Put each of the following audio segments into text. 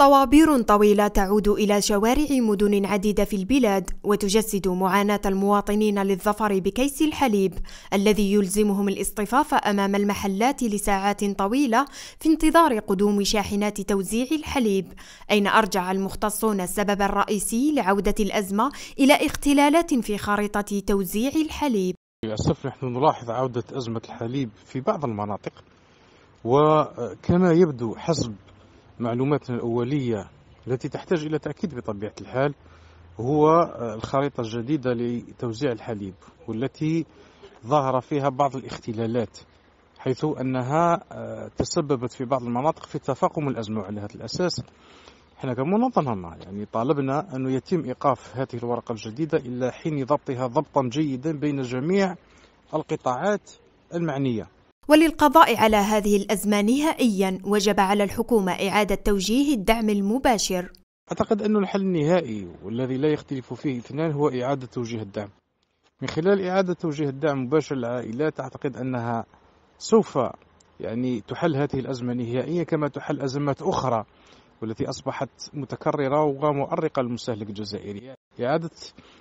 طوابير طويلة تعود إلى شوارع مدن عديدة في البلاد وتجسد معاناة المواطنين للظفر بكيس الحليب الذي يلزمهم الاصطفاف أمام المحلات لساعات طويلة في انتظار قدوم شاحنات توزيع الحليب أين أرجع المختصون السبب الرئيسي لعودة الأزمة إلى اختلالات في خارطة توزيع الحليب للأسف نحن نلاحظ عودة أزمة الحليب في بعض المناطق وكما يبدو حسب معلوماتنا الأولية التي تحتاج إلى تأكيد بطبيعة الحال هو الخريطة الجديدة لتوزيع الحليب والتي ظهر فيها بعض الاختلالات حيث أنها آه، تسببت في بعض المناطق في تفاقم الأزمة على هذا الأساس احنا كمنظمة يعني طالبنا أنه يتم إيقاف هذه الورقة الجديدة إلى حين ضبطها ضبطا جيدا بين جميع القطاعات المعنية وللقضاء على هذه الأزمة نهائيا وجب على الحكومة إعادة توجيه الدعم المباشر أعتقد أن الحل النهائي والذي لا يختلف فيه اثنان هو إعادة توجيه الدعم من خلال إعادة توجيه الدعم مباشر للعائلات أعتقد أنها سوف يعني تحل هذه الأزمة نهائيا كما تحل أزمات أخرى والتي أصبحت متكررة ومؤرقة للمستهلك الجزائري إعادة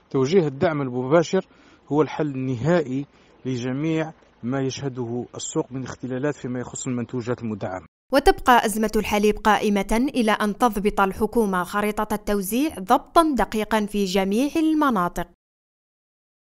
توجيه الدعم المباشر هو الحل النهائي لجميع ما يشهده السوق من اختلالات فيما يخص المنتوجات المدعمة وتبقى أزمة الحليب قائمة إلى أن تضبط الحكومة خريطة التوزيع ضبطا دقيقا في جميع المناطق